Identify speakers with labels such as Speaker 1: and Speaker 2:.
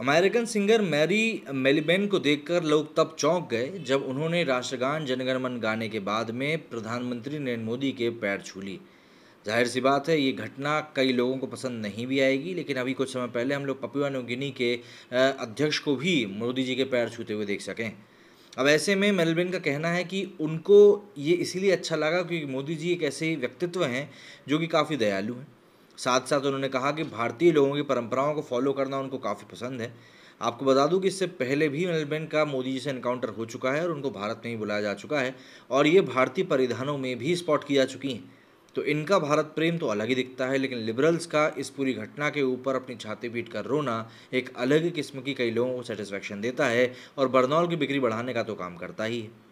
Speaker 1: American singer Mary मेलिबेन को देखकर लोग तब चौंक गए जब उन्होंने राष्ट्रगान जनगणमन गाने के बाद में प्रधानमंत्री नरेंद्र मोदी के पैर छू ली जाहिर सी बात है ये घटना कई लोगों को पसंद नहीं भी आएगी लेकिन अभी कुछ समय पहले हम लोग पपुआ नोगिनी के अध्यक्ष को भी मोदी जी के पैर छूते हुए देख सकें अब ऐसे में मेलबिन का कहना है कि उनको ये इसीलिए अच्छा लगा क्योंकि मोदी जी एक ऐसे व्यक्तित्व हैं जो कि काफ़ी दयालु हैं साथ साथ उन्होंने कहा कि भारतीय लोगों की परंपराओं को फॉलो करना उनको काफ़ी पसंद है आपको बता दूं कि इससे पहले भी मेलबर्न का मोदी जी से इनकाउंटर हो चुका है और उनको भारत में ही बुलाया जा चुका है और ये भारतीय परिधानों में भी स्पॉट की जा चुकी हैं तो इनका भारत प्रेम तो अलग ही दिखता है लेकिन लिबरल्स का इस पूरी घटना के ऊपर अपनी छाती पीट कर रोना एक अलग किस्म की कई लोगों को सेटिस्फैक्शन देता है और बर्नौल की बिक्री बढ़ाने का तो काम करता ही है